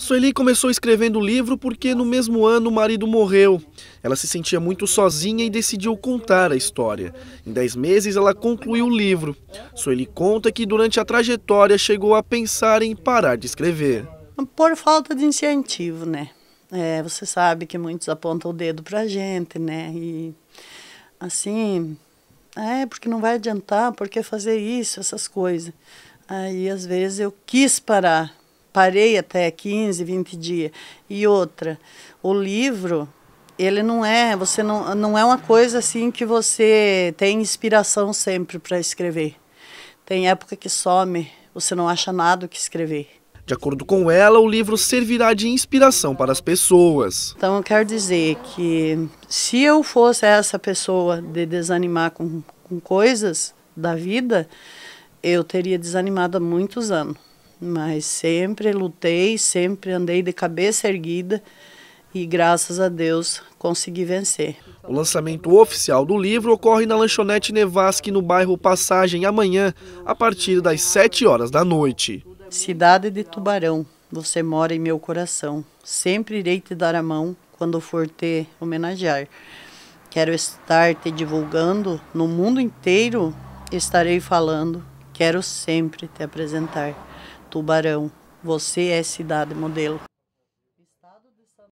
Sueli começou escrevendo o livro porque no mesmo ano o marido morreu. Ela se sentia muito sozinha e decidiu contar a história. Em dez meses ela concluiu o livro. Sueli conta que durante a trajetória chegou a pensar em parar de escrever. Por falta de incentivo, né? É, você sabe que muitos apontam o dedo pra gente, né? E assim, é porque não vai adiantar, porque fazer isso, essas coisas. Aí às vezes eu quis parar parei até 15, 20 dias. E outra, o livro, ele não é, você não, não é uma coisa assim que você tem inspiração sempre para escrever. Tem época que some, você não acha nada o que escrever. De acordo com ela, o livro servirá de inspiração para as pessoas. Então, eu quero dizer que se eu fosse essa pessoa de desanimar com, com coisas da vida, eu teria desanimado há muitos anos. Mas sempre lutei, sempre andei de cabeça erguida e graças a Deus consegui vencer. O lançamento oficial do livro ocorre na lanchonete Nevasque no bairro Passagem amanhã, a partir das 7 horas da noite. Cidade de Tubarão, você mora em meu coração. Sempre irei te dar a mão quando for te homenagear. Quero estar te divulgando no mundo inteiro, estarei falando. Quero sempre te apresentar. Tubarão. Você é cidade modelo.